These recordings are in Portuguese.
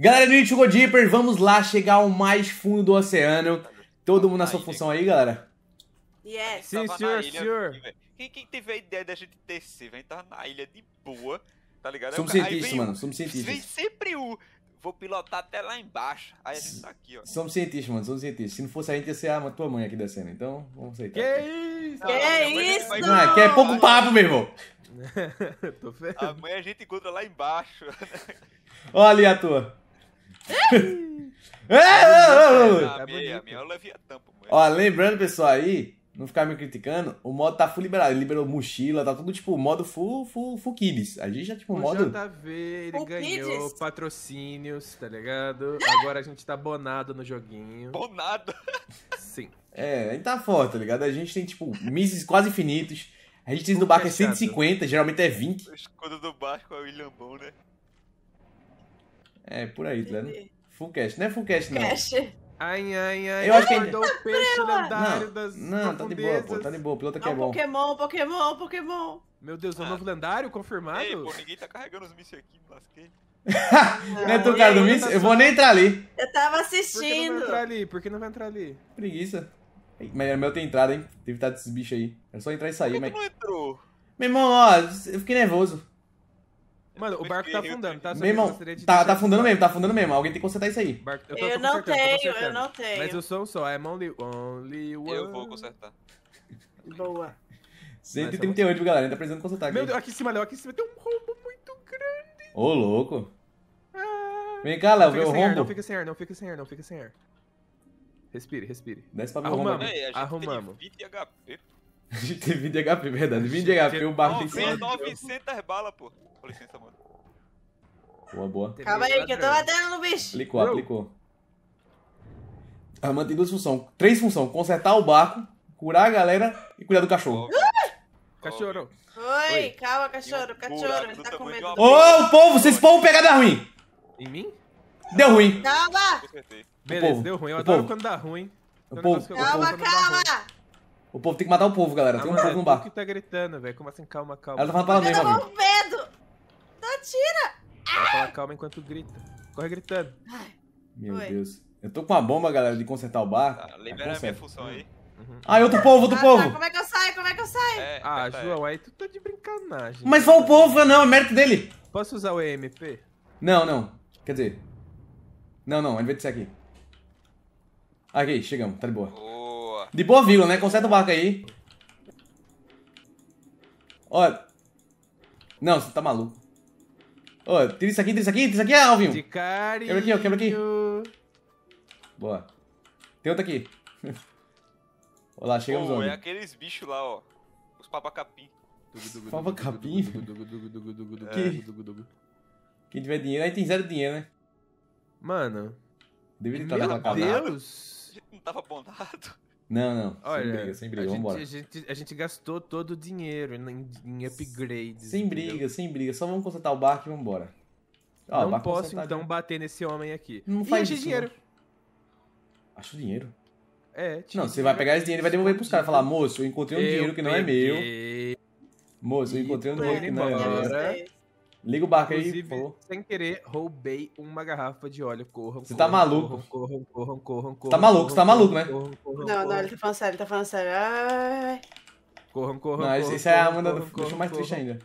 Galera do Nitigo Deeper, vamos lá chegar ao mais fundo do oceano. Todo mundo na sua função aí, galera? Yes. Sim, senhor, senhor. Quem, quem teve a ideia da gente descer, velho? estar na ilha de boa, tá ligado? Somos cientistas, mano, somos cientistas. Vem sempre o... Vou pilotar até lá embaixo. Aí a gente tá aqui, ó. Somos cientistas, mano, somos cientistas. Se não fosse a gente, ia ser a tua mãe aqui descendo. Então, vamos aceitar. Que isso? Que isso? Não, que é pouco papo, meu irmão. Tô vendo. Amanhã a gente encontra lá embaixo. Olha ali a tua. É, é, é, tá a minha, a minha eu levei a tampa. Ó, lembrando, pessoal, aí, não ficar me criticando, o modo tá full liberado. Ele liberou mochila, tá tudo tipo modo full, full, full kids. A gente já, tipo, o modo. JV, ele full ganhou kids. patrocínios, tá ligado? Agora a gente tá bonado no joguinho. Bonado? Sim. É, a gente tá forte, tá ligado? A gente tem, tipo, misses quase infinitos. A gente tem do barco é 150, geralmente é 20. O escudo do barco é o William Bom, né? É, por aí, tá ligado? Fullcast, não é Fullcast, não. Cash. Ai, ai, ai, eu acho que é ainda... Tá das Não, tá de boa, pô, tá de boa, piloto é bom. Pokémon, Pokémon, Pokémon. Meu Deus, é um ah. novo lendário confirmado? Ei, pô, ninguém tá carregando os mísseis aqui, me lasquei. não é tu, cara do tá míssil? Eu vou nem entrar ali. Eu tava assistindo. Por que não vai entrar ali? Por que não vai entrar ali? Preguiça. Mas era é meu ter entrado, hein? Teve que estar tá desses bichos aí. Era é só entrar e sair, mas. não entrou? Meu irmão, ó, eu fiquei nervoso. Mano, o barco tá afundando, tá? Meu irmão, tá, tá afundando mesmo, tá afundando mesmo. Alguém tem que consertar isso aí. Barco, eu, eu não tenho, eu não tenho. Mas o som só é only, only one. Eu vou consertar. Boa. 138, galera, ainda tá precisando consertar aqui. Meu Deus, aqui em cima, Léo, aqui em cima tem um rombo muito grande. Ô, louco. Ah, Vem cá, Léo, vê o rombo. Ar, não fica sem ar, não fica sem ar, não fica sem ar. Respire, respire. Desce pra ver o rombo. Arrumamos, arrumamos gente tem 20 HP, verdade. 20 HP, o barco tem 100. 900 balas, pô. Com licença, mano. Boa, boa. Calma aí, que eu tô batendo no bicho. Aplicou, aplicou. A Armando tem duas funções. Três funções. Consertar o barco, curar a galera e cuidar do cachorro. Ah, cachorro. Oi, calma, cachorro, cachorro. Ele tá com medo. Ô, oh, povo, vocês povo da ruim. Em mim? Deu ruim. Calma. Beleza, deu ruim. Eu adoro quando dá ruim. Calma, calma. O povo tem que matar o povo, galera. Tem ah, um povo é no bar. que tá gritando, velho? Como assim, calma, calma? Ela tá falando pra ela mesma. Eu tô medo! Não tira! Ela fala calma enquanto grita. Corre gritando. Meu Oi. Deus. Eu tô com uma bomba, galera, de consertar o barco. Ah, tá, libera a minha função aí. Uhum. Ai, ah, outro povo, outro ah, tá. povo! Tá, como é que eu saio? Como é que eu saio? É, ah, tá, João, aí tu tá de brincanagem. Mas foi o povo, é, não, é mérito dele. Posso usar o EMP? Não, não. Quer dizer. Não, não, ele vai descer aqui. Aqui, chegamos, tá de boa. Oh. De boa vírgula, né? Conserta o barco aí. Olha. Não, você tá maluco. Ó, oh, tira isso aqui, tira isso aqui, tira isso aqui, ah, Alvinho. De carinho. Quebra aqui, ó, quebra aqui. Boa. Tem outro aqui. Olha lá, chegamos Pô, onde? é aqueles bichos lá, ó. Os papacapim. Papacapim? que... Quem tiver dinheiro, aí tem zero dinheiro, né? Mano. Deveria estar Meu Deus. Não tava bondado. Não, não. Olha, sem briga, sem briga. A vambora. Gente, a, gente, a gente gastou todo o dinheiro em, em upgrades. Sem briga, entendeu? sem briga. Só vamos consertar o barco e vambora. Ó, não tá posso então bater nesse homem aqui. Não e faz isso, dinheiro. Não. Acho dinheiro. É, Não, você vai pegar esse dinheiro e vai devolver pros caras. Falar, moço, eu encontrei um eu dinheiro que não é meu. Moço, eu encontrei um dinheiro que não é meu. Liga o barco Inclusive, aí, pô. Sem querer, roubei uma garrafa de óleo. Corram, Você tá maluco? Corram, corram, corram, corram. Tá maluco, você tá maluco, né? Não, não, ele tá falando sério, ele tá falando sério. Ai. Corram, corram, Não, corram, isso é a Amanda deixou mais triste ainda.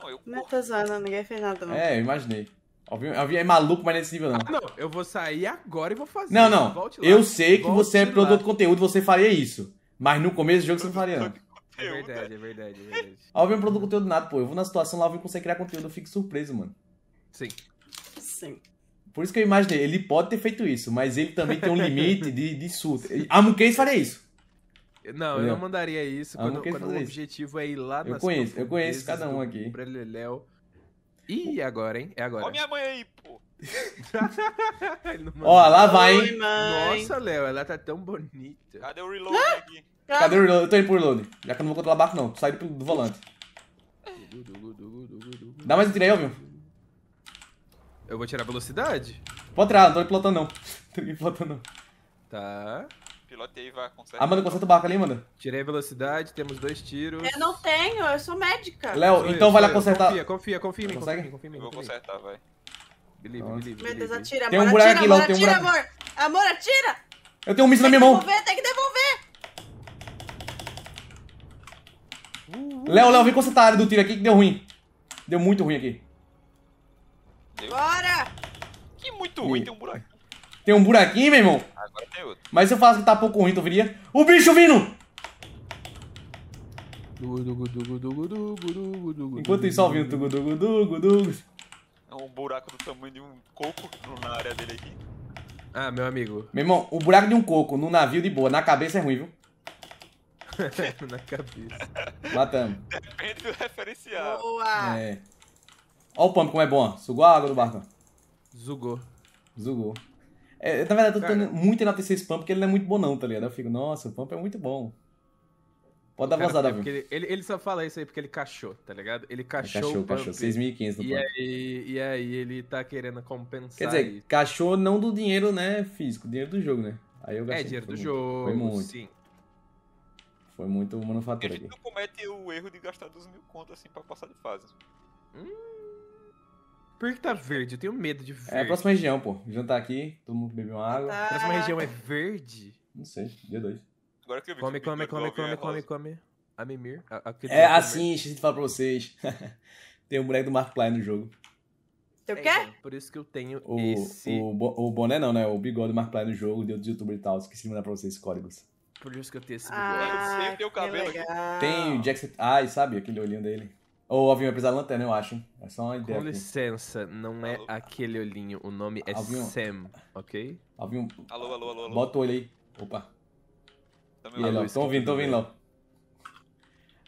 Não, eu. Não é tô zoando, ninguém fez nada, não. É, eu imaginei. Alguém é maluco, mas nesse nível não. Ah, não, eu vou sair agora e vou fazer. Não, não. Lá, eu sei que você é produtor de conteúdo, você faria isso. Mas no começo do jogo você não faria, não. É verdade, é verdade, é verdade. Alvin é conteúdo nada, pô. Eu vou na situação lá, Alvin consegue criar conteúdo, eu fico surpreso, mano. Sim. Sim. Por isso que eu imaginei, ele pode ter feito isso, mas ele também tem um limite de, de surto. A Mucase faria isso. Não, eu não mandaria isso quando, quando o objetivo isso. é ir lá eu nas conheço, Eu conheço cada um aqui. Breleléu. Ih, agora, hein? É agora. Ó minha mãe aí, pô. Ó, lá vai, hein? Oi, Nossa, Léo, ela tá tão bonita. Cadê o reload aqui? Cadê o reload? Eu tô indo pro reload. Já que eu não vou controlar barco, não. Tu sai do, do volante. Dá mais um tiro aí, meu. Eu vou tirar a velocidade? Pode tirar, não tô pilotando, não. tô pilotando, não. Tá. Pilotei, vai, conserta. manda conserta o barco ali, manda. Tirei a velocidade, temos dois tiros. Eu não tenho, eu sou médica. Léo, então vai lá consertar. Confia, confia, confia em mim. Consegue? Confia em mim. Eu vou consertar, vai. Believe, believe, Meu Deus, atira, amor, tem um buraco atira, aqui, amor, atira, amor. Amor, atira! Eu tenho um míssil na minha mão. Tem que devolver, tem que devolver. Léo, Léo, vem com essa área do tiro aqui que deu ruim. Deu muito ruim aqui. Bora! Que muito ruim, tem um buraco. Tem um buraquinho, meu irmão? Agora tem outro. Mas se eu falasse que tá pouco ruim, tu viria. O bicho vindo! Enquanto isso, ouvindo o dugu, dugu, dugu. É um buraco do tamanho de um coco na área dele aqui. Ah, meu amigo. Meu irmão, o buraco de um coco no navio de boa, na cabeça é ruim, viu? na cabeça. Matamos. Depende do referencial. Boa! É. Olha o pump como é bom. Sugou a água do barco. Zugou. Zugou. É, na verdade, eu tô tendo muito enaltecer esse pump porque ele não é muito bom não, tá ligado? Eu fico, nossa, o pump é muito bom. Pode dar vazada, é viu? Ele, ele, ele, só fala isso aí porque ele cachou, tá ligado? Ele cachou. Ele é, cachou, o cachou. 6.500 no e pump. Aí, e aí ele tá querendo compensar. Quer dizer, cachou não do dinheiro, né, físico, dinheiro do jogo, né? Aí eu é, gastei. É, dinheiro do muito. jogo. Foi muito. Sim. Foi muito manufatura aqui. não comete o erro de gastar 12 mil contas assim pra passar de fase. Hum... Por que tá verde? Eu tenho medo de verde. É a próxima região, pô. Jantar aqui, todo mundo bebeu uma água. A próxima região é verde? Não sei, dia 2. Agora que eu vi come, que come, come, come, come, come. A Mimir. é assim, deixa eu falar pra vocês. Tem um moleque do Mark Klein no jogo. Tem o é, quê? Então, por isso que eu tenho o, esse... O, o boné não, né? O bigode do Mark Klein no jogo, deu do YouTube e tal. Esqueci de mandar pra vocês códigos por isso que eu ah, tenho esse bigode. Ah, o cabelo aqui. Tem o Jackson. Ai, sabe aquele olhinho dele? Ou Alvinho vai precisar da lanterna, eu acho, É só uma ideia. Com aqui. licença, não é alô. aquele olhinho. O nome é Alvinho. Sam, ok? Alvinho. Alô, alô, alô, alô. Bota o olho aí. Opa. Tá e aí, Léo? Tô ouvindo, tô ouvindo, Léo.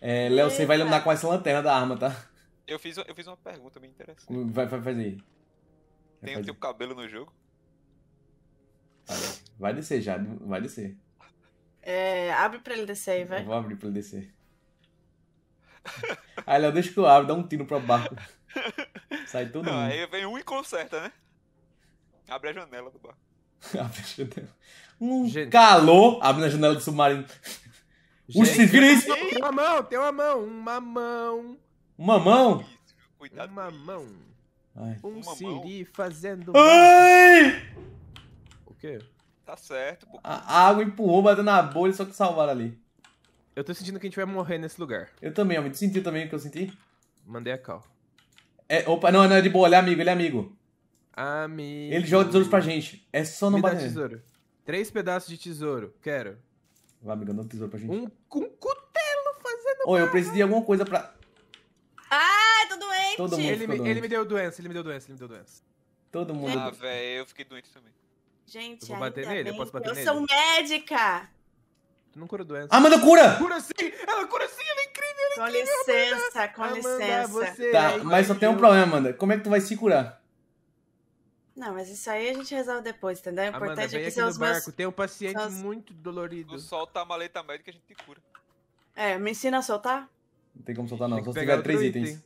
É, Léo, você vai iluminar com essa lanterna da arma, tá? Eu fiz, eu fiz uma pergunta bem interessante. Vai, vai fazer aí. Tem o teu cabelo no jogo? Vai, vai descer já, vai descer. É, abre pra ele descer aí, vai. Vou abrir pra ele descer. aí, Léo, deixa que eu abro, dá um tiro pro barco. Sai todo Não, mundo. Aí vem um e conserta, né? Abre a janela do barco. abre a janela. Um Gente. calor! Abre na janela do submarino. Gente, Vocês viram isso? Tem uma mão, tem uma mão, uma mão. Uma mão? Cuidado. Uma mão. Ai. Um uma siri mão. fazendo. Ai! O quê? Tá certo, pô. A água empurrou, batendo na bolha, só que salvaram ali. Eu tô sentindo que a gente vai morrer nesse lugar. Eu também, amigo. Tu sentiu também o que eu senti? Mandei a cal. É, opa, não, não, é de boa. Ele é amigo, ele é amigo. Amigo. Ele joga tesouros pra gente. É só não Me bater. tesouro. Três pedaços de tesouro. Quero. Vai, amigo, dá um tesouro pra gente. Um, um cutelo fazendo. Ô, eu preciso de alguma coisa pra. Ah, tô doente! Todo mundo ele, me, doente. ele me deu doença, ele me deu doença, ele me deu doença. Todo mundo. Ah, velho, eu fiquei doente também. Gente, eu bater nele? Eu posso bater eu nele? Eu sou médica! Tu não cura doença. Amanda cura! Cura sim! Ela cura sim! Ela é incrível! Ela é com incrível, licença, Amanda. com Amanda, licença. Você tá, é mas só tem um problema, Amanda. Como é que tu vai se curar? Não, mas isso aí a gente resolve depois, entendeu? O é importante é que são os barco. meus... Tem um paciente os... muito dolorido. Solta tá a maleta médica que a gente cura. É, me ensina a soltar? Não tem como soltar, não. Só se tiver três itens.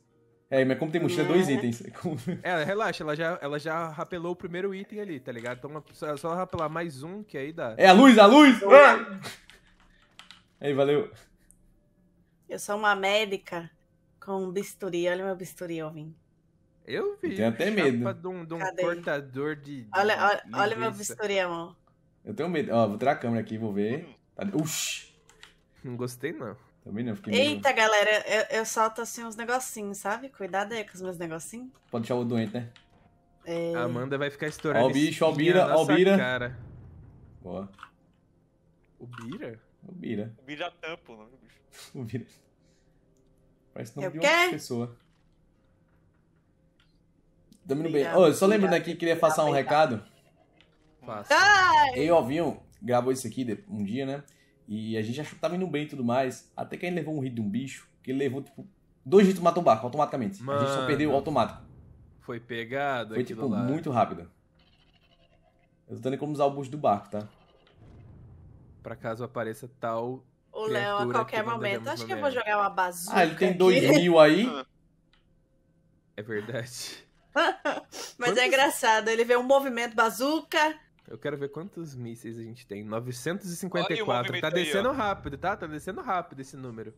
É, mas como tem mochila, é dois né? itens. É, relaxa, ela já, ela já rapelou o primeiro item ali, tá ligado? Então é só rapelar mais um, que aí dá. É a luz, a luz! É. Aí, ah! valeu. Eu sou uma médica com bisturi. Olha meu bisturi, Alvin. Eu vi. Tenho até medo. De um, de um cortador de. Olha, olha, olha meu bisturi, amor. Eu tenho medo. Ó, vou tirar a câmera aqui, vou ver. Tá- Uxi. Não gostei, não. Também não, fiquei meio... Eita, galera, eu, eu solto assim uns negocinhos, sabe? Cuidado aí com os meus negocinhos. Pode deixar o doente, né? É... A Amanda vai ficar estourando. Ó o bicho, ó o Bira, ó o Bira. Cara. Boa. O Bira? O Bira. O Bira tampa o nome do bicho. o Bira. Parece o nome eu de uma pessoa. Domino bem. Oh, só lembrando aqui, queria passar um recado. Faça. Ei, Ovinho, gravou isso aqui um dia, né? E a gente achou que tava indo bem e tudo mais. Até que a gente levou um hit de um bicho, que levou, tipo, dois hits matou o barco automaticamente. Mano, a gente só perdeu o automático. Foi pegado Foi, tipo, lá. muito rápido. Eu tô como usar o boost do barco, tá? Pra caso apareça tal. O Léo a qualquer momento. Acho que eu vou jogar uma bazuca. Ah, ele tem dois aqui. mil aí. É verdade. Mas é Quantos... é engraçado, ele vê um movimento bazuca, eu quero ver quantos mísseis a gente tem. 954. tá descendo aí, rápido, tá? Tá descendo rápido esse número.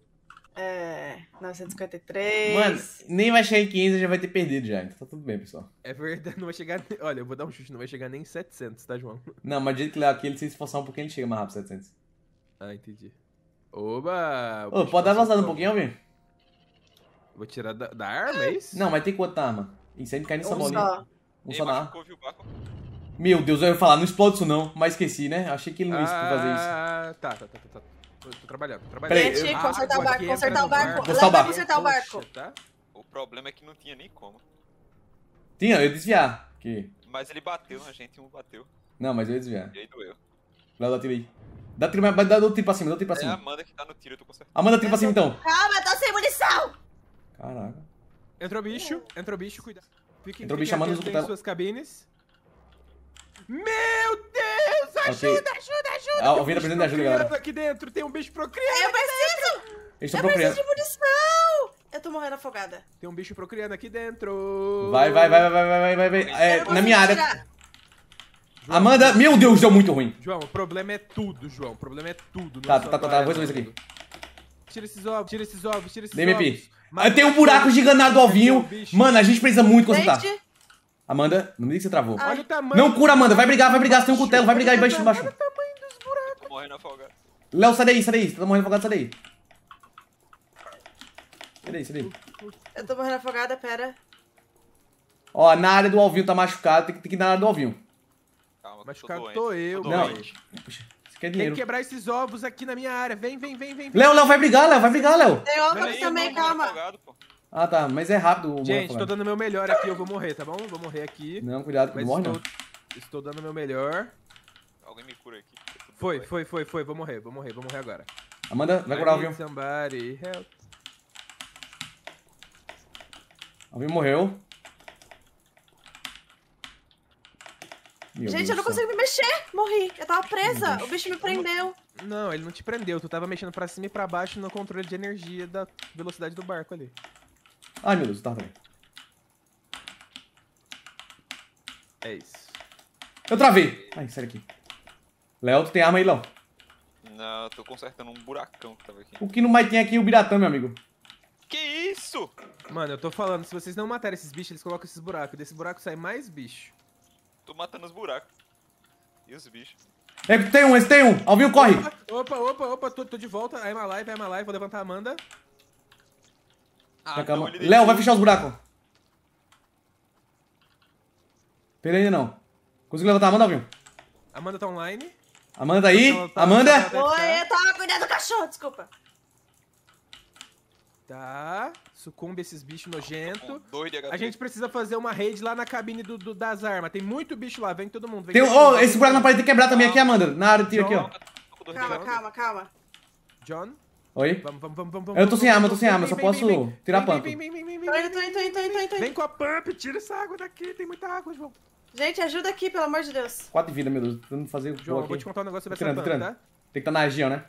É, 953. Mano, nem vai chegar em 500, já vai ter perdido já. Então tá tudo bem, pessoal. É verdade, não vai chegar. Olha, eu vou dar um chute, não vai chegar nem 700, tá, João? Não, mas do jeito que lá é aqui, ele se esforçar um pouquinho, ele chega mais rápido 700. Ah, entendi. Oba! Ô, pode avançar um pouquinho, homem? Vou tirar da, da arma, é isso? Não, mas tem quanto na arma? Incêndio cai nessa bolinha. Um só na arma. Meu Deus, eu ia falar, não explode isso não, mas esqueci, né? Achei que ele não ia fazer isso. Ah, tá, tá, tá, tá. Tô, tá. tô trabalhando, tô trabalhando. Peraí, consertar o barco, consertar o barco. Consertar o barco. consertar o barco. tá? O problema é que não tinha nem como. Tinha, eu ia desviar. Que... Mas ele bateu na gente, um bateu. Não, mas eu ia desviar. E aí doeu. Lá, dá tiro aí. Dá tiro, mas dá, dá o tiro pra cima, dá o tiro pra é cima. É a Amanda que tá no tiro, eu tô consertando. Amanda, tiro pra cima então. Calma, tô sem munição. Caraca. Entrou bicho, entrou bicho, cuidado. Fiquem, entrou bicho, Amanda, os suas cabines. Meu Deus, ajuda, okay. ajuda, ajuda! Ah, alguém tá precisando de ajuda, galera. aqui dentro, tem um bicho procriando Eu preciso! Eles eu preciso de munição! Eu tô morrendo afogada. Tem um bicho procriando aqui dentro. Vai, vai, vai, vai, vai, vai, vai. É, na minha tirar. área. João, Amanda, meu Deus, deu muito ruim. João, o problema é tudo, João. O problema é tudo. Tá, é tá, tá, tá, tá, tá, tá, vou fazer né? isso aqui. Tira esses ovos, tira esses ovos, tira esses Dei ovos. Dei ah, Tem um buraco gigantado do ovinho. Mano, a gente precisa muito consertar. Amanda, não me diga que você travou. Olha o tamanho. Não cura, Amanda. Vai brigar, vai brigar. Você tem um cutelo. Vai brigar aí embaixo. Olha o tamanho dos buracos. Tô morrendo afogado. Léo, sai daí, sai daí. Você tá morrendo afogado, sai daí. Sai daí, sai daí. Eu tô morrendo afogada, pera. Ó, na área do Alvinho tá machucado. Tem que, tem que ir na área do Alvinho. Calma, machucado tô, tô eu. Tô não. você quer dinheiro. Tem que quebrar esses ovos aqui na minha área. Vem, vem, vem, vem. Léo, Léo, vai brigar, Léo. Vai brigar, Léo. Tem ovo aqui também, calma. Afogado, pô. Ah, tá. Mas é rápido o Gente, tô dando meu melhor aqui, eu vou morrer, tá bom? Vou morrer aqui. Não, cuidado, não morre estou, não. Estou dando meu melhor. Alguém me cura aqui. Foi, bem, foi, foi, foi. Vou morrer, vou morrer, vou morrer agora. Amanda, vai curar alguém. Somebody help. Alguém morreu. Meu Gente, Deus eu não consigo me mexer. Morri. Eu tava presa. O bicho me prendeu. Não, ele não te prendeu. Tu tava mexendo pra cima e pra baixo no controle de energia da velocidade do barco ali. Ai, meu Deus, tá também. É isso. Eu travei! Ai, sai aqui? Léo, tu tem arma aí, Léo? Não, eu tô consertando um buracão que tava aqui. O que não mais tem aqui é o biratã, meu amigo. Que isso? Mano, eu tô falando, se vocês não matarem esses bichos, eles colocam esses buracos. Desse buraco sai mais bicho. Tô matando os buracos. E os bichos. É, tem um, esse tem um! Alvinho, corre! Opa, opa, opa, tô, tô de volta. I'm alive, I'm alive, vou levantar a Amanda. Ah, não, Léo, vai fechar os buracos. Pera ainda não. Consegui levantar a Amanda, viu? Amanda tá online. Amanda tá aí? Tá Amanda? Oi, eu tava cuidando do cachorro, desculpa. Tá. Sucumbe esses bichos nojentos. Tá a gente precisa fazer uma rede lá na cabine do, do das armas. Tem muito bicho lá, vem todo mundo. Vem tem, oh, esse buraco na parede tem que quebrar também aqui, Amanda. Na área de tiro aqui, ó. Calma, calma, calma. John? Oi? Vamos, vamos, vamos, vamos. Eu tô sem arma, eu tô sem arma, só posso tirar a pump. Vem, vem, vem, vem, Vem com a pump, tira essa água daqui, tem muita água, João. Gente, ajuda aqui, pelo amor de Deus. Quatro de vida, meu Deus. Tentando fazer o jogo. João, vou te contar um negócio sobre essa pump, tá? Tem que estar tá na região, né?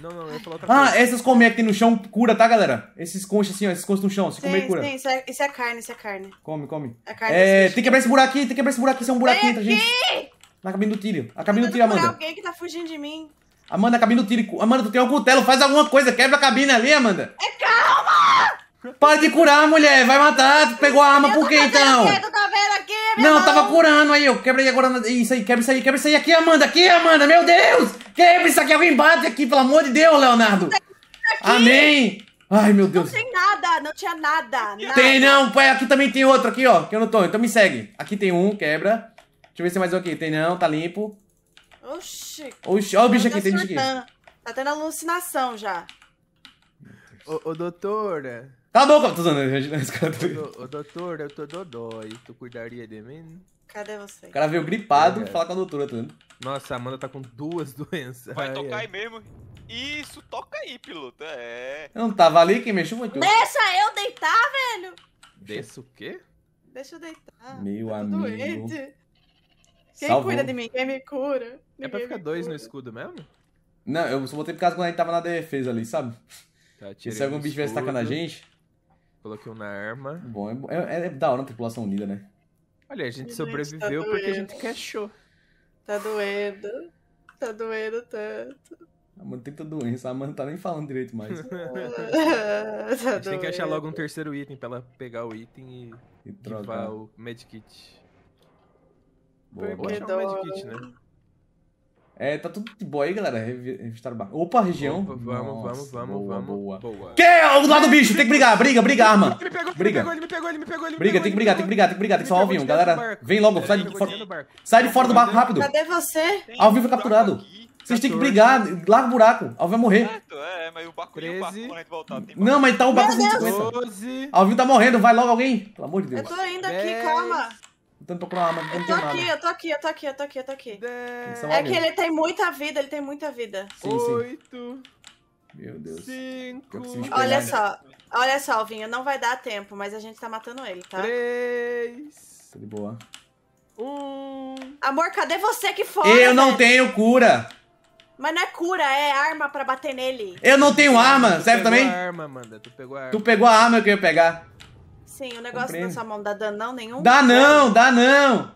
Não, não, eu vou falar outra ah, esses essas aqui no chão cura, tá, galera? Esses conchas assim, ó, esses conchas no chão, se comer cura. Sim, sim é, isso é carne, isso é carne. Come, come. A é carne é, tem que abrir esse buraco aqui, tem que abrir esse buraco aqui, isso é um buraquinho, tá, gente? Na cabine do Tílio. Na cabine do tiro, Amanda. alguém que tá fugindo de mim. Amanda, a cabine do tiro. Amanda, tu tem um cutelo, faz alguma coisa, quebra a cabine ali, Amanda. É calma! Para de curar, mulher, vai matar. Tu pegou a arma eu por quê então? Aqui, tá aqui, não, mão. tava curando aí, eu quebrei agora. Isso aí, quebra isso aí, quebra isso aí aqui, Amanda, aqui, Amanda, meu Deus! Quebra isso aqui, alguém bate aqui, pelo amor de Deus, Leonardo. Amém! Ai, meu Deus. Não tem nada, não tinha nada. nada. Tem não, pai, aqui também tem outro aqui, ó, que eu não tô, então me segue. Aqui tem um, quebra. Deixa eu ver se tem mais um aqui. Tem não, tá limpo. Oxi. Oxi, ó o bicho aqui, tem bicho aqui. Tá tendo alucinação já. Ô, ô doutora. Tá bom, tô tá usando né, esse cara do... Tá ô, doutora, eu tô dodói. Tu cuidaria de mim? Cadê você? O cara veio gripado é. falar com a doutora, tá vendo? Nossa, a Amanda tá com duas doenças. Vai Ai, tocar é. aí mesmo. Isso, toca aí, piloto. É. Eu não tava ali, quem mexeu muito. Deixa eu deitar, velho. Deixa o quê? Deixa eu deitar. Meu amigo. Doente. Quem Salvou. cuida de mim? Quem me cura? Ninguém é pra ficar dois cura. no escudo mesmo? Não, eu só botei por causa quando a gente tava na defesa ali, sabe? Tá, e se algum bicho estivesse tacando a gente. Coloquei um na arma. Bom, é, é, é da hora a tripulação unida, né? Olha, a gente sobreviveu tá porque a gente cachou. Tá doendo. Tá doendo tanto. A tem tá doença, a não tá nem falando direito mais. Tá a gente tem que achar logo um terceiro item pra ela pegar o item e, e o medkit. Boa, boa. Tá então, né? É, tá tudo de boa aí, galera. Revistar o barco. Opa, região. vamos, vamos, vamos, boa, vamos. Boa. boa. Que? É o lado do bicho, tem que brigar, briga, briga, arma. Ele me pegou, briga. ele me pegou, ele me pegou, ele me pegou. Briga, tem que brigar, tem que brigar, tem que brigar, tem que salvar o vinho. Galera, vem logo, sai de, fora, sai de fora do barco rápido. Cadê você? Ao vivo é capturado. Vocês têm que brigar, larga o buraco. Alvin vai morrer. Certo, é, mas o barco, 13, o barco quando a gente voltar. Não, mas tá o barco com Alvin tá morrendo, vai logo alguém. Pelo amor de Deus. Eu tô ainda aqui, calma tentando procurar uma arma eu tô, aqui, eu tô aqui, eu tô aqui, eu tô aqui, eu tô aqui, É que ele tem muita vida, ele tem muita vida. Sim, Oito. Meu Deus. Cinco. Olha só, olha só, Alvinho, não vai dar tempo, mas a gente tá matando ele, tá? Três. Tá de boa. Um. Amor, cadê você que foi? Eu não velho? tenho cura. Mas não é cura, é arma pra bater nele. Eu não tenho arma, tu serve também? Arma, Amanda, tu pegou a arma. Tu pegou a arma que eu ia pegar. Sim, o negócio na sua mão dá não nenhum? Dá não, dá não!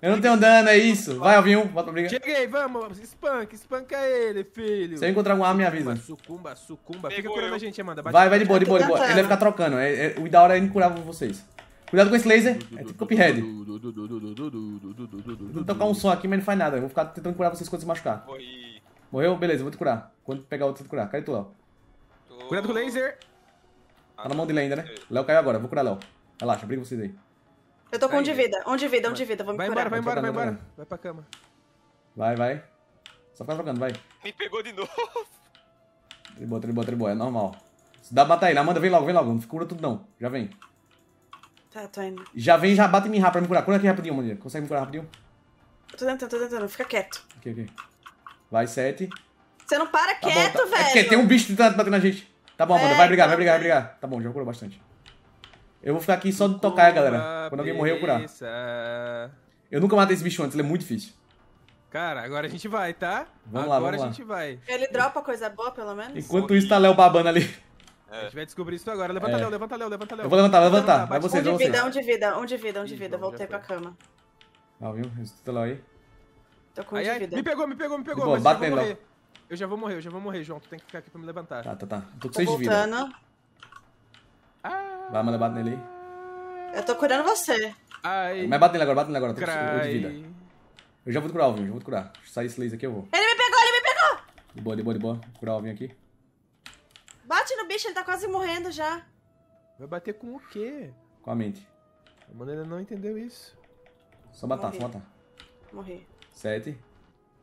Eu não tenho dano, é isso. Vai, Alvinho, bota pra briga. Cheguei, vamos. Espanca, espanca é ele, filho. Se eu encontrar alguma arma, me avisa. Sucumba, sucumba. Fica curando a gente, Amanda. Bate vai, vai de boa, de boa, de boa. Ele vai ficar trocando. É, é, o da hora é ele curar vocês. Cuidado com esse laser. É tipo Cuphead. Vou tocar um som aqui, mas não faz nada. Eu vou ficar tentando curar vocês quando se machucar. Morreu? Beleza, vou te curar. Quando pegar outro, eu vou te curar. Cadê tu, Léo? Cuidado com o laser. Tá na mão dele ainda, né? Léo caiu agora, vou curar Léo. Relaxa, briga vocês aí. Eu tô com um de vida, um de vida, um de vida, vou me vai curar. Embora, vai embora, vai embora, vai embora. Vai pra cama. Vai, vai. Só fica trocando, vai. Me pegou de novo. Tribou, tribou, tribou, é normal. Se dá, bata ele. Amanda, vem logo, vem logo. Não cura tudo não. Já vem. Tá, tô indo. Já vem, já bate em mim rápido pra me curar. Cura aqui rapidinho, Amanda. Consegue me curar rapidinho? tô tentando, tô tentando. Fica quieto. Ok, ok. Vai, sete. Você não para tá quieto, bom, tá... velho. É porque tem um bicho tentando tá bater na gente. Tá bom, Amanda, vai é, brigar, vai então, brigar, vai é. brigar. Tá bom, já curou bastante. Eu vou ficar aqui só de tocar, galera. Quando alguém morrer, eu curar. É. Eu nunca matei esse bicho antes, ele é muito difícil. Cara, agora a gente vai, tá? Vamos lá, vamos lá. a gente vai. Ele dropa coisa boa, pelo menos? Enquanto isso, tá Léo babando ali. É. A gente vai descobrir isso agora. Levanta, é. Léo, levanta, Léo, levanta, Léo. Eu vou levantar, vou levantar. levantar. Vai você, um de vocês. vida, um de vida, um de vida, um de vida. Voltei pra cama. Ah, viu? Ressuscita Léo aí. Tô com um de vida. Me pegou, me pegou, me pegou. Boa, mas batem, Léo. Eu já vou morrer, eu já vou morrer, João. Tu tem que ficar aqui pra me levantar. Tá, tá, tá. Tô com 6 de vida. Voltando. Ah, Vai, manda, bate nele aí. Eu tô curando você. Ai. Mas bate nele agora, bate nele agora. Tô com 8 de vida. Eu já vou te curar, Alvin, já vou te curar. Sai esse laser aqui, eu vou. Ele me pegou, ele me pegou! De boa, de boa, de boa. Vou curar o Alvin aqui. Bate no bicho, ele tá quase morrendo já. Vai bater com o quê? Com a mente. A maneira não entendeu isso. Só matar, Morri. só matar. Morri. Sete.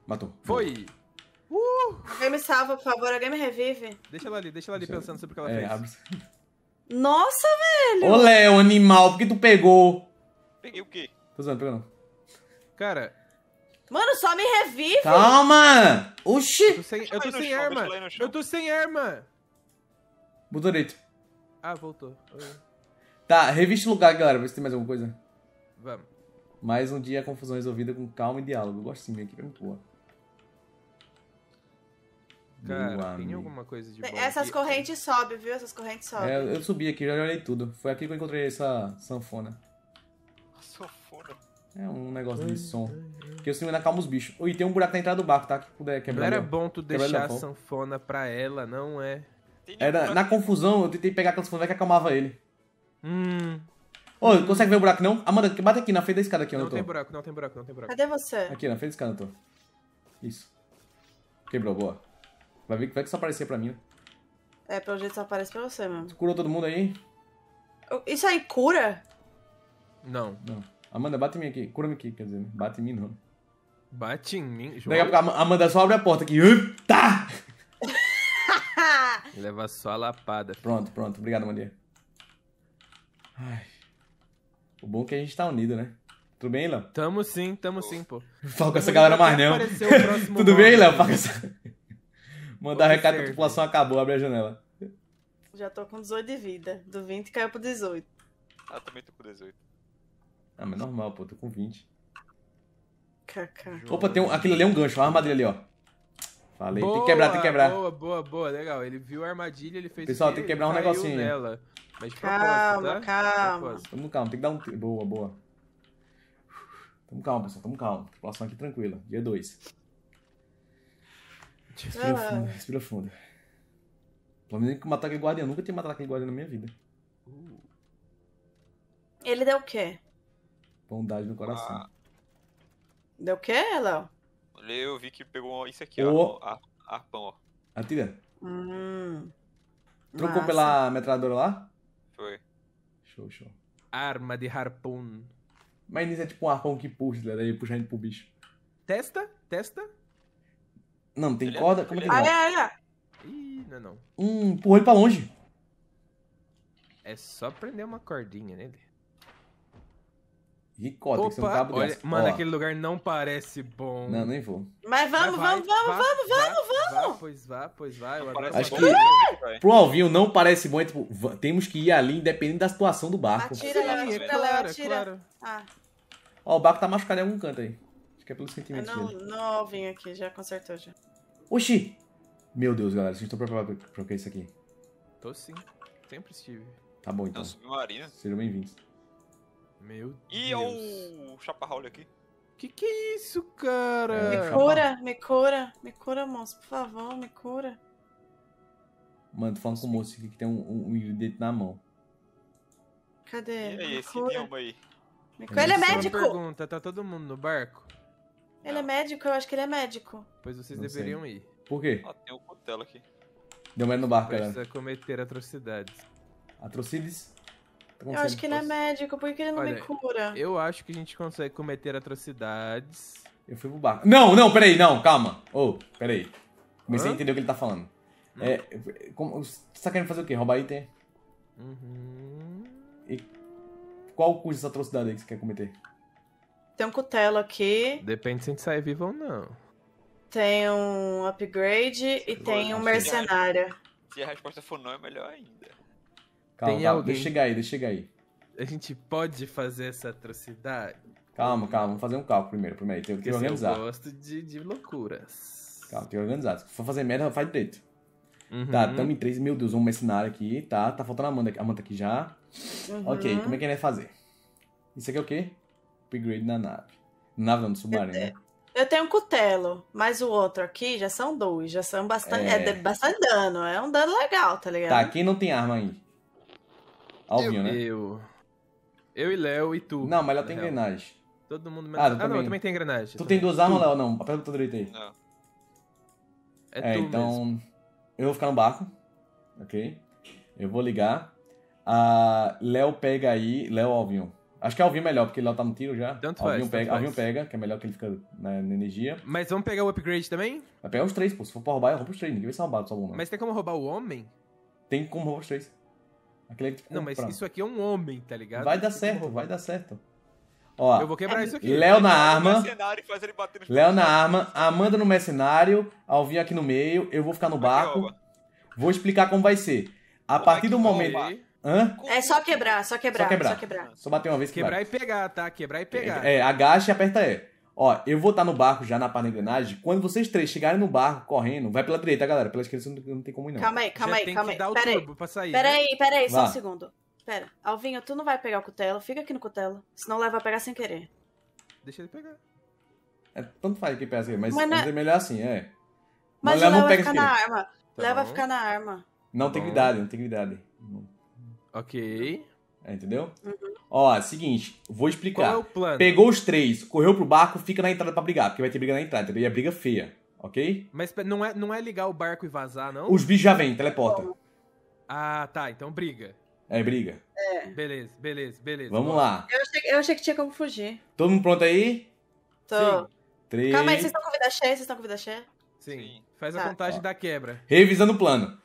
Matou. Foi! Boa. Uh! Alguém me salva, por favor. Alguém me revive. Deixa ela ali, deixa ela ali pensando eu... sobre o que ela é, fez. Nossa, velho! Ô, Léo, animal, por que tu pegou? Peguei o quê? Tô usando, pegando. Cara... Mano, só me revive! Calma! Oxi! Eu tô sem, eu tô sem arma! Eu tô sem arma! Botou direito. Ah, voltou. Tá, reviste o lugar, galera, pra ver se tem mais alguma coisa. Vamos. Mais um dia, confusão resolvida com calma e diálogo. Eu gosto assim, meio que muito boa. Cara, tem amigo. alguma coisa de bom. Essas aqui. correntes sobem, viu? Essas correntes sobem. É, eu subi aqui, já olhei tudo. Foi aqui que eu encontrei essa sanfona. A sanfona? É um negócio de som. Que eu senhor ainda calma os bichos. E tem um buraco na entrada do barco, tá? Que puder quebrar. Não era bom tu deixar a sanfona pra ela, não é? Era, na confusão, eu tentei pegar aquela sanfona é que acalmava ele. Hum. Ô, hum. consegue ver o buraco não? Amanda, bate aqui na frente da escada aqui, onde não eu tô. Não tem buraco, não tem buraco, não tem buraco. Cadê você? Aqui, na frente da escada eu tô. Isso. Quebrou, boa. Vai ver que vai que só aparecer pra mim. É, pelo jeito só aparece pra você mano. Curou todo mundo aí? Isso aí cura? Não. Não. Amanda, bate em mim aqui. Cura-me aqui, quer dizer, né? Bate em mim não. Bate em mim, João. Daqui a pouco Amanda só abre a porta aqui. Tá! Leva só a lapada. Filho. Pronto, pronto. Obrigado, Amanda. Ai. O bom é que a gente tá unido, né? Tudo bem, Léo? Tamo sim, tamo sim, pô. Fala com essa galera mais não. Tudo bem, Léo? Fala com essa... Mandar recado que a população acabou, abre a janela. Já tô com 18 de vida. Do 20 caiu pro 18. Ah, também tô com 18. Ah, mas normal, pô, tô com 20. Cacá. Opa, tem um, aquilo ali é um gancho, uma armadilha ali, ó. Falei, boa, tem que quebrar, tem que quebrar. Boa, boa, boa, legal. Ele viu a armadilha, ele fez Pessoal, tem que quebrar um negocinho. Nela. Mas calma, tá? calma. Tamo calmo, tem que dar um. Boa, boa. Tamo calmo, pessoal, tamo calmo. População aqui tranquila, dia 2. Respira ah. fundo, respira fundo. Pelo menos que matar aquele guardião. Nunca tinha matado aquele guardião na minha vida. Uh. Ele deu o quê? Bondade no coração. Ah. Deu o quê, Léo? Eu vi que pegou isso aqui, oh. ó. Arpão, ó. Atira. Hum. Trocou pela metralhadora lá? Foi. Show, show. Arma de harpão. Mas nisso é tipo um arpão que puxa, né? Daí puxa a gente pro bicho. Testa, testa. Não, tem ele é corda. É... Como é que é? ah, vai? é? é, é. Ih, não é não. Hum, empurrou ele pra longe. É só prender uma cordinha nele. Ricota, corda, Opa, tem que ser um cabo olha, Mano, Ó. aquele lugar não parece bom. Não, nem vou. Mas vamos, Mas vai, vamos, vamos, vamos, vamos, vamos. Pois vá, pois vá. Eu Acho que pro Alvinho não parece bom, é tipo, temos que ir ali, independente da situação do barco. Atira, Sim, atira, é, é atira. Ah. Ó, o barco tá machucado em algum canto aí. Acho que é pelo sentimento não, dele. Não, Alvinho aqui, já consertou já. Oxi! Meu Deus, galera, vocês estão preparados pra o que é isso aqui? Tô sim. Sempre estive. Tá bom, então. Sejam bem-vindos. Meu é Deus. Ih, o Chaparraule aqui. Que que é isso, cara? É, me cura, me cura, me cura, moço, por favor, me cura. Mano, tô falando com o moço aqui que tem um, um, um na mão. Cadê? E aí, me esse cura. idioma aí? Me cura. Ele é, é médico! Pergunta, tá todo mundo no barco? Ele é médico? Eu acho que ele é médico. Pois vocês Não deveriam sei. ir. Por quê? Ó, tem o cutelo aqui. Deu merda no barco, cara. Precisa cometer atrocidades. Atrocidades? Tá eu acho que ele é médico, por que ele não Olha, me cura? Eu acho que a gente consegue cometer atrocidades. Eu fui pro barco. Não, não, peraí, não, calma. Ô, oh, peraí. Comecei Hã? a entender o que ele tá falando. Hum. É, como, você tá querendo fazer o quê? Roubar item? Uhum. E qual o custo dessa atrocidade aí que você quer cometer? Tem um cutelo aqui. Depende se a gente sair vivo ou não. Tem um upgrade e tem um mercenário. Se a resposta for não, é melhor ainda. Calma, tem alguém... deixa chegar aí, deixa chegar aí. A gente pode fazer essa atrocidade? Calma, calma, vamos fazer um cálculo primeiro. Primeiro, tem que organizar. Eu gosto de, de loucuras. Calma, tem que organizar. Se for fazer merda, faz direito. Uhum. Tá, tamo em três, Meu Deus, um mercenário aqui. Tá, tá faltando a manta, a aqui já. Uhum. Ok, como é que ele vai fazer? Isso aqui é o quê? upgrade na nave. Nave não, submarino, né? Eu tenho um cutelo, mas o outro aqui já são dois, já são bastante, é... é bastante dano, é um dano legal, tá ligado? Tá, quem não tem arma aí? Alvinho, né? Eu. Eu e Léo e tu. Não, mas ela tem engrenagem. Todo mundo ah, menos... Ah, ah também... não, eu também tem engrenagem. Tu também. tem duas armas, Léo? Não, aperta o teu direito aí. Não. É, é então. Mesmo. Eu vou ficar no barco. Ok? Eu vou ligar. Ah, Léo pega aí. Léo Alvinho Acho que Alvin é melhor, porque ele lá tá no tiro já. Tanto Alvin faz. Pega, Alvin pega, que é melhor que ele fica na, né, na, energia. Mas vamos pegar o upgrade também? Vai pegar os três, pô. Se for pra roubar, eu é roubo os três. Ninguém vai ser roubado, só um. Mas tem como roubar o homem? Tem como roubar os três. Aquele é tipo, Não, mas pra... isso aqui é um homem, tá ligado? Vai dar certo, vai dar certo. Ó, eu vou quebrar isso aqui. Léo na arma. Léo na arma. Amanda no mercenário. Alvin aqui no meio. Eu vou ficar no barco. Vou explicar como vai ser. A partir do momento. Hã? É só quebrar, só quebrar, só quebrar. Só, quebrar. só bater uma vez quebrar. Quebrar e pegar, tá? Quebrar e pegar. É, é agacha e aperta E. Ó, eu vou estar tá no barco já na pá engrenagem. Quando vocês três chegarem no barco correndo, vai pela direita, galera. Pela esquerda não, tem como ir, não. Calma aí, calma já aí, calma aí. Pera aí. Pra sair, pera né? aí, pera aí, só um segundo. Pera, Alvinho, tu não vai pegar o cutelo, fica aqui no cutelo. Senão leva a pegar sem querer. Deixa ele pegar. É, tanto faz que pega assim, mas, mas é-, é melhor assim, é. Mas, mas leva, leva, leva ficar na arma. Tá leva a ficar na arma. Não tem cuidado, tá não tem cuidado. Ok. É, entendeu? Uhum. Ó, seguinte, vou explicar. Qual é o plano? Pegou os três, correu pro barco, fica na entrada pra brigar, porque vai ter briga na entrada, entendeu? E a briga é feia, ok? Mas não é, não é ligar o barco e vazar, não? Os bichos já vêm, teleporta. Ah, tá, então briga. É, briga. É. Beleza, beleza, beleza. Vamos lá. Eu achei, eu achei que tinha como fugir. Todo mundo pronto aí? Tô. Sim. Três. Calma aí, vocês estão com vida cheia? Vocês estão com vida cheia? Sim. Faz tá. a contagem Ó. da quebra. Revisando o plano.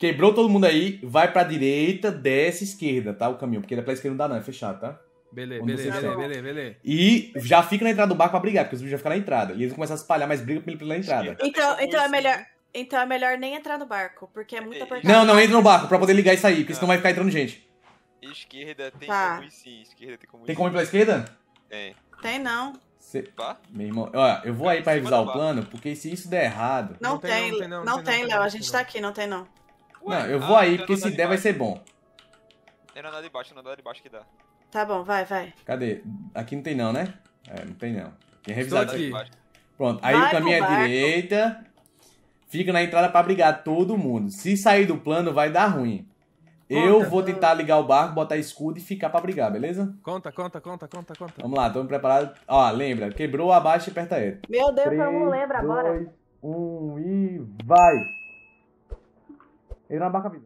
Quebrou todo mundo aí, vai pra direita, desce esquerda, tá? O caminho, porque ele é pra esquerda não dá não, é fechado, tá? Beleza, beleza, beleza, beleza, E já fica na entrada do barco pra brigar, porque os bichos já ficam na entrada. E eles começam a espalhar mais briga pela entrada. Então, então é melhor... Então é melhor nem entrar no barco, porque é muito é. apertado. Não, não, entra no barco pra poder ligar e sair, porque senão vai ficar entrando gente. Esquerda tem tá. como ir sim, esquerda tem como ir. Tem como ir pela esquerda? Tem. Tem não. Cê... Meu irmão, olha, eu vou tá aí pra revisar o plano, porque se isso der errado. Não, tem, não tem, Léo. A gente tá aqui, não tem não não, eu vou ah, aí, porque se der vai ser bom. Tem na de baixo, na de baixo que dá. Tá bom, vai, vai. Cadê? Aqui não tem não, né? É, não tem não. Tem revisado aqui. Pronto, aí vai o caminho é direita. Fica na entrada para brigar todo mundo. Se sair do plano, vai dar ruim. Conta, eu vou tentar ligar o barco, botar escudo e ficar para brigar, beleza? Conta, conta, conta, conta, conta. Vamos lá, estamos preparados. Ó, lembra, quebrou, abaixa e aperta ele. Meu Deus, 3, eu não lembro agora. um, e vai! Ekrana bakabilir.